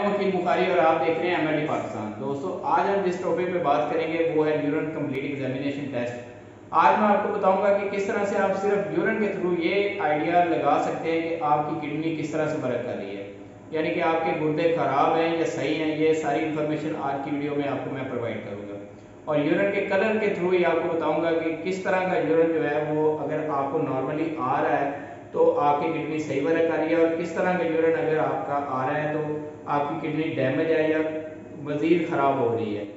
मुफीद बुखारी और आप देख रहे हैं एमएलडी पाकिस्तान दोस्तों आज हम जिस टॉपिक पे बात करेंगे वो है न्यूरन कंप्लीट एग्जामिनेशन टेस्ट आज मैं आपको बताऊंगा कि किस तरह से आप सिर्फ न्यूरन के थ्रू ये आइडिया लगा सकते हैं कि आपकी किडनी किस तरह से वर्क कर रही है यानी कि आपके गुर्दे खराब हैं या सही हैं ये सारी इन्फॉर्मेशन आज की वीडियो में आपको मैं प्रोवाइड करूँगा और यूरन के कलर के थ्रू ही आपको बताऊंगा कि किस तरह का यूरन जो है वो अगर आपको नॉर्मली आ रहा है तो आपकी किडनी सही वर्क कर रही है और किस तरह का यूरन अगर आपका आ रहा है तो आपकी किडनी डैमेज है या मज़ीद ख़राब हो रही है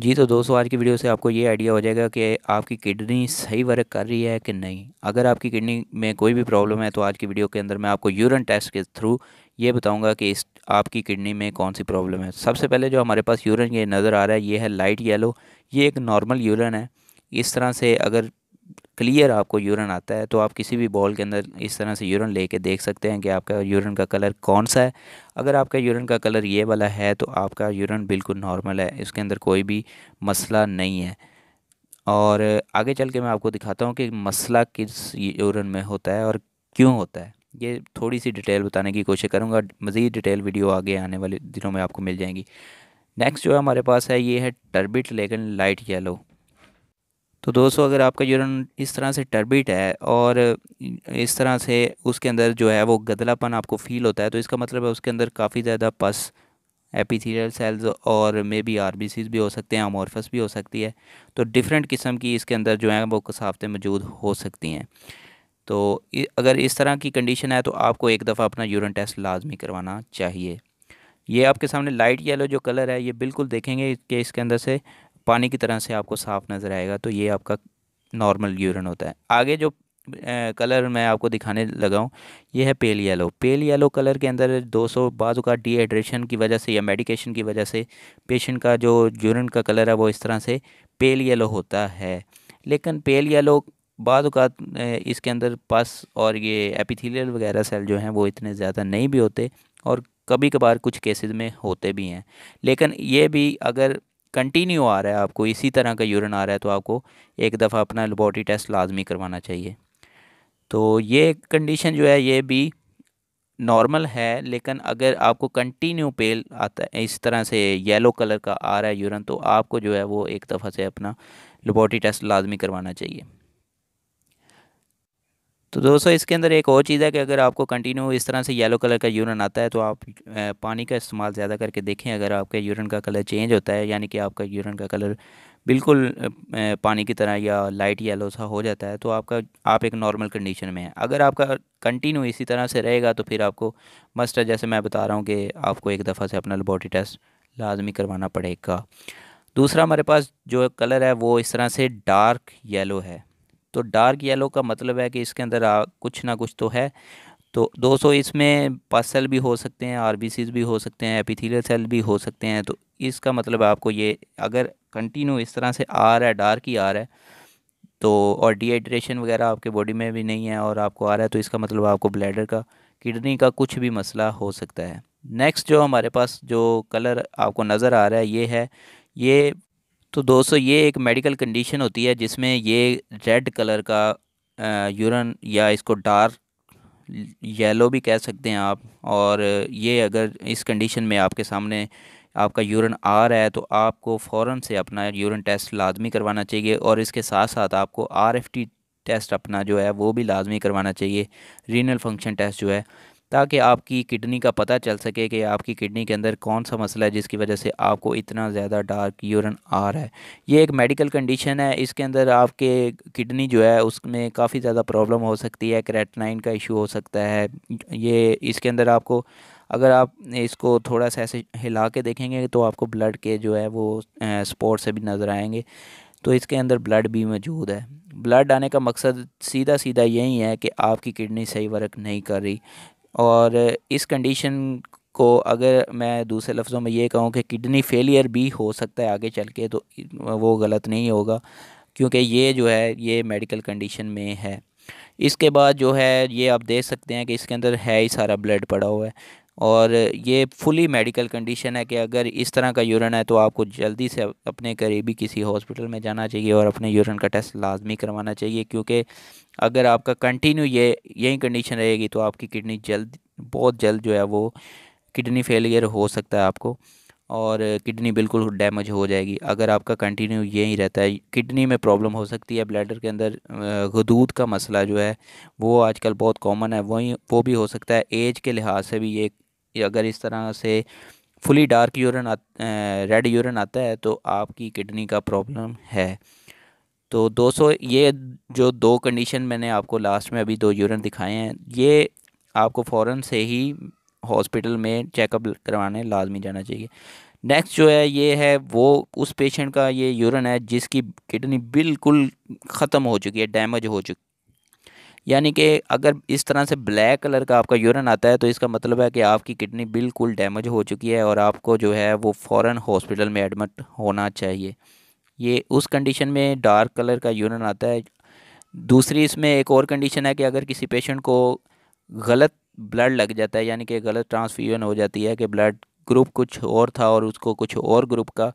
जी तो दोस्तों आज की वीडियो से आपको ये आइडिया हो जाएगा कि आपकी किडनी सही वर्क कर रही है कि नहीं अगर आपकी किडनी में कोई भी प्रॉब्लम है तो आज की वीडियो के अंदर मैं आपको यूरिन टेस्ट के थ्रू ये बताऊंगा कि इस आपकी किडनी में कौन सी प्रॉब्लम है सबसे पहले जो हमारे पास यूरिन ये नज़र आ रहा है ये है लाइट येलो ये एक नॉर्मल यूरिन है इस तरह से अगर क्लियर आपको यूरन आता है तो आप किसी भी बॉल के अंदर इस तरह से यूरन लेके देख सकते हैं कि आपका यूरन का कलर कौन सा है अगर आपका यूरन का कलर ये वाला है तो आपका यूरन बिल्कुल नॉर्मल है इसके अंदर कोई भी मसला नहीं है और आगे चल के मैं आपको दिखाता हूँ कि मसला किस यूरन में होता है और क्यों होता है ये थोड़ी सी डिटेल बताने की कोशिश करूँगा मज़ीद डिटेल वीडियो आगे आने वाले दिनों में आपको मिल जाएंगी नेक्स्ट जो है हमारे पास है ये है टर्बिट लेकिन लाइट येलो तो दोस्तों अगर आपका यूरन इस तरह से टर्बिट है और इस तरह से उसके अंदर जो है वो गदलापन आपको फील होता है तो इसका मतलब है उसके अंदर काफ़ी ज़्यादा पस एपिथीरियल सेल्स और मे बी आर भी हो सकते हैं अमोरफस भी हो सकती है तो डिफरेंट किस्म की इसके अंदर जो है वो कसावतें मौजूद हो सकती हैं तो अगर इस तरह की कंडीशन है तो आपको एक दफ़ा अपना यूरन टेस्ट लाजमी करवाना चाहिए ये आपके सामने लाइट येलो जो कलर है ये बिल्कुल देखेंगे कि इसके अंदर से पानी की तरह से आपको साफ नज़र आएगा तो ये आपका नॉर्मल यूरिन होता है आगे जो कलर मैं आपको दिखाने लगा हूँ ये है pale yellow pale yellow colour के अंदर 200 सौ बाजू का डिहाइड्रेशन की वजह से या मेडिकेशन की वजह से पेशेंट का जो यूरिन का कलर है वो इस तरह से पेल येलो होता है लेकिन पेल येलो बाद इसके अंदर पस और ये एपिथेलियल वगैरह सेल जो हैं वो इतने ज़्यादा नहीं भी होते और कभी कभार कुछ केसेस में होते भी हैं लेकिन ये भी अगर कंटिन्यू आ रहा है आपको इसी तरह का यूरिन आ रहा है तो आपको एक दफ़ा अपना लेबॉर्टरी टेस्ट लाजमी करवाना चाहिए तो ये कंडीशन जो है ये भी नॉर्मल है लेकिन अगर आपको कंटिन्यू पेल आता है इस तरह से येलो कलर का आ रहा है यूरन तो आपको जो है वो एक दफ़ा से अपना लेबॉर्टरी टेस्ट लाजमी करवाना चाहिए तो दोस्तों इसके अंदर एक और चीज़ है कि अगर आपको कंटिन्यू इस तरह से येलो कलर का यूरन आता है तो आप पानी का इस्तेमाल ज़्यादा करके देखें अगर आपके यूरन का कलर चेंज होता है यानी कि आपका यूरन का कलर बिल्कुल पानी की तरह या लाइट येलो सा हो जाता है तो आपका आप एक नॉर्मल कंडीशन में हैं अगर आपका कंटिन्यू इसी तरह से रहेगा तो फिर आपको मस्ट है जैसे मैं बता रहा हूँ कि आपको एक दफ़ा से अपना लेबॉर्ट्री टेस्ट लाजमी करवाना पड़ेगा दूसरा हमारे पास जो कलर है वो इस तरह से डार्क येलो है तो डार्क येलो का मतलब है कि इसके अंदर आ, कुछ ना कुछ तो है तो सौ इसमें पास सेल भी हो सकते हैं आर भी हो सकते हैं एपिथीलियल सेल भी हो सकते हैं तो इसका मतलब आपको ये अगर कंटिन्यू इस तरह से आ रहा है डार्क ही आ रहा है तो और डिहाइड्रेशन वगैरह आपके बॉडी में भी नहीं है और आपको आ रहा है तो इसका मतलब आपको ब्लैडर का किडनी का कुछ भी मसला हो सकता है नेक्स्ट जो हमारे पास जो कलर आपको नज़र आ रहा है ये है ये तो दोस्तों ये एक मेडिकल कंडीशन होती है जिसमें ये रेड कलर का यूरन या इसको डार्क येलो भी कह सकते हैं आप और ये अगर इस कंडीशन में आपके सामने आपका यूरन आ रहा है तो आपको फ़ौर से अपना यूरन टेस्ट लाजमी करवाना चाहिए और इसके साथ साथ आपको आर एफ टी टेस्ट अपना जो है वो भी लाजमी करवाना चाहिए रीनल फंक्शन टेस्ट जो है ताकि आपकी किडनी का पता चल सके कि आपकी किडनी के अंदर कौन सा मसला है जिसकी वजह से आपको इतना ज़्यादा डार्क यूरन आ रहा है ये एक मेडिकल कंडीशन है इसके अंदर आपके किडनी जो है उसमें काफ़ी ज़्यादा प्रॉब्लम हो सकती है क्रेटनाइन का इशू हो सकता है ये इसके अंदर आपको अगर आप इसको थोड़ा सा ऐसे हिला के देखेंगे तो आपको ब्लड के जो है वो स्पॉट से भी नज़र आएंगे तो इसके अंदर ब्लड भी मौजूद है ब्लड आने का मकसद सीधा सीधा यही है कि आपकी किडनी सही वर्क नहीं कर रही और इस कंडीशन को अगर मैं दूसरे लफ्ज़ों में ये कहूँ कि किडनी फेलियर भी हो सकता है आगे चल के तो वो गलत नहीं होगा क्योंकि ये जो है ये मेडिकल कंडीशन में है इसके बाद जो है ये आप देख सकते हैं कि इसके अंदर है ही सारा ब्लड पड़ा हुआ है और ये फुली मेडिकल कंडीशन है कि अगर इस तरह का यूरन है तो आपको जल्दी से अपने करीबी किसी हॉस्पिटल में जाना चाहिए और अपने यूरन का टेस्ट लाजमी करवाना चाहिए क्योंकि अगर आपका कंटिन्यू ये यही कंडीशन रहेगी तो आपकी किडनी जल्द बहुत जल्द जो है वो किडनी फेलियर हो सकता है आपको और किडनी बिल्कुल डैमेज हो जाएगी अगर आपका कंटिन्यू यही रहता है किडनी में प्रॉब्लम हो सकती है ब्लैडर के अंदर गदूद का मसला जो है वो आजकल बहुत कॉमन है वही वो भी हो सकता है एज के लिहाज से भी ये अगर इस तरह से fully dark urine red urine आता है तो आपकी किडनी का प्रॉब्लम है तो 200 ये जो दो कंडीशन मैंने आपको लास्ट में अभी दो यूरन दिखाए हैं ये आपको फ़ौर से ही हॉस्पिटल में चेकअप करवाने लाजमी जाना चाहिए नेक्स्ट जो है ये है वो उस पेशेंट का ये यूरन है जिसकी किडनी बिल्कुल ख़त्म हो चुकी है डैमेज हो चुकी यानी कि अगर इस तरह से ब्लैक कलर का आपका यूरन आता है तो इसका मतलब है कि आपकी किडनी बिल्कुल डैमेज हो चुकी है और आपको जो है वो फ़ौर हॉस्पिटल में एडमिट होना चाहिए ये उस कंडीशन में डार्क कलर का यूरन आता है दूसरी इसमें एक और कंडीशन है कि अगर किसी पेशेंट को गलत ब्लड लग जाता है यानी कि गलत ट्रांसफ्यूजन हो जाती है कि ब्लड ग्रुप कुछ और था और उसको कुछ और ग्रुप का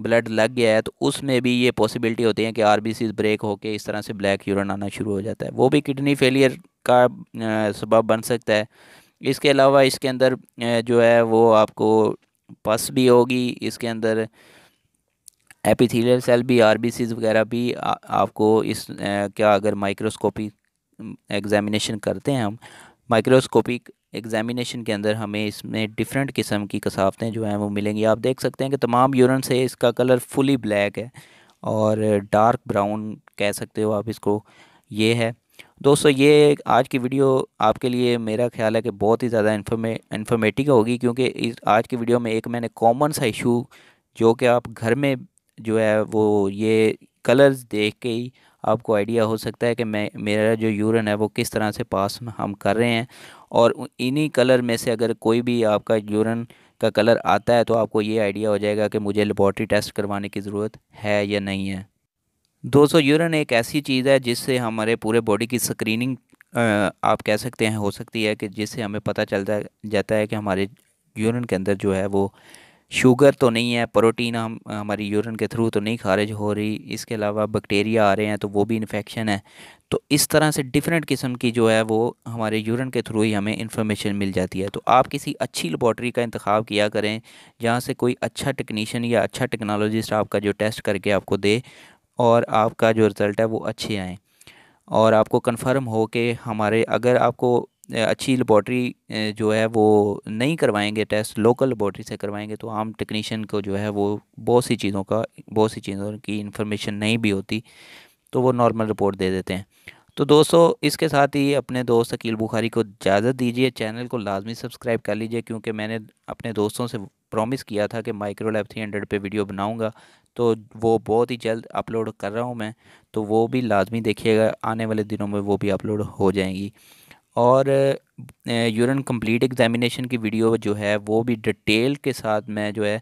ब्लड लग गया है तो उसमें भी ये पॉसिबिलिटी होती है कि आर ब्रेक होकर इस तरह से ब्लैक यूरन आना शुरू हो जाता है वो भी किडनी फेलियर का सबब बन सकता है इसके अलावा इसके अंदर जो है वो आपको पस भी होगी इसके अंदर एपिथीलियल सेल भी आर वगैरह भी आ, आपको इस आ, क्या अगर माइक्रोस्कोपी एग्जामिनेशन करते हैं हम माइक्रोस्कोपिक एग्जामिनेशन के अंदर हमें इसमें डिफरेंट किस्म की कसावतें जो हैं वो मिलेंगी आप देख सकते हैं कि तमाम यूरन से इसका कलर फुली ब्लैक है और डार्क ब्राउन कह सकते हो आप इसको ये है दोस्तों ये आज की वीडियो आपके लिए मेरा ख्याल है कि बहुत ही ज़्यादा इन्फॉर्मेटिव होगी क्योंकि इस आज की वीडियो में एक मैंने कॉमन सा इशू जो कि आप घर में जो है वो ये कलर्स देख के ही आपको आइडिया हो सकता है कि मैं मेरा जो यूरन है वो किस तरह से पास हम कर रहे हैं और इन्हीं कलर में से अगर कोई भी आपका यूरन का कलर आता है तो आपको ये आइडिया हो जाएगा कि मुझे लेबॉर्ट्री टेस्ट करवाने की ज़रूरत है या नहीं है दोस्तों यूरन एक ऐसी चीज़ है जिससे हमारे पूरे बॉडी की स्क्रीनिंग आप कह सकते हैं हो सकती है कि जिससे हमें पता चलता जाता है कि हमारे यूरन के अंदर जो है वो शुगर तो नहीं है प्रोटीन हम हमारी यूरिन के थ्रू तो नहीं खारिज हो रही इसके अलावा बैक्टीरिया आ रहे हैं तो वो भी इन्फेक्शन है तो इस तरह से डिफरेंट किस्म की जो है वो हमारे यूरिन के थ्रू ही हमें इन्फॉर्मेशन मिल जाती है तो आप किसी अच्छी लेबॉर्ट्री का इंतख्य किया करें जहाँ से कोई अच्छा टेक्नीशियन या अच्छा टेक्नोलॉजिस्ट आपका जो टेस्ट करके आपको दे और आपका जो रिज़ल्ट है वो अच्छे आएँ और आपको कन्फर्म हो कि हमारे अगर आपको अच्छी लेबॉर्ट्री जो है वो नहीं करवाएंगे टेस्ट लोकल लेबॉर्ट्री से करवाएंगे तो आम टेक्नीशियन को जो है वो बहुत सी चीज़ों का बहुत सी चीज़ों की इन्फॉर्मेशन नहीं भी होती तो वो नॉर्मल रिपोर्ट दे देते हैं तो दोस्तों इसके साथ ही अपने दोस्त अकील बुखारी को इजाज़त दीजिए चैनल को लाजमी सब्सक्राइब कर लीजिए क्योंकि मैंने अपने दोस्तों से प्रॉमिस किया था कि माइक्रो लैब थ्री हंड्रेड पर वीडियो बनाऊँगा तो वो बहुत ही जल्द अपलोड कर रहा हूँ मैं तो वो भी लाजमी देखिएगा आने वाले दिनों में वो भी अपलोड हो जाएंगी और यूरन कंप्लीट एग्ज़ामिनेशन की वीडियो जो है वो भी डिटेल के साथ मैं जो है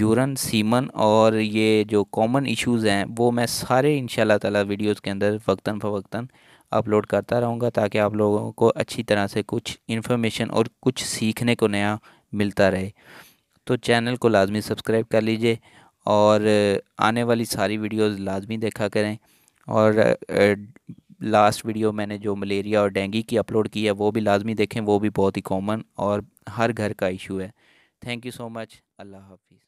यूरन सीमन और ये जो कॉमन इश्यूज़ हैं वो मैं सारे इन ताला वीडियोस के अंदर वक्ता फ़वक्ता अपलोड करता रहूँगा ताकि आप लोगों को अच्छी तरह से कुछ इन्फॉर्मेशन और कुछ सीखने को नया मिलता रहे तो चैनल को लाजमी सब्सक्राइब कर लीजिए और आने वाली सारी वीडियोज़ लाजमी देखा करें और लास्ट वीडियो मैंने जो मलेरिया और डेंगू की अपलोड की है वो भी लाजमी देखें वो भी बहुत ही कॉमन और हर घर का इशू है thank you so much Allah हाफिज़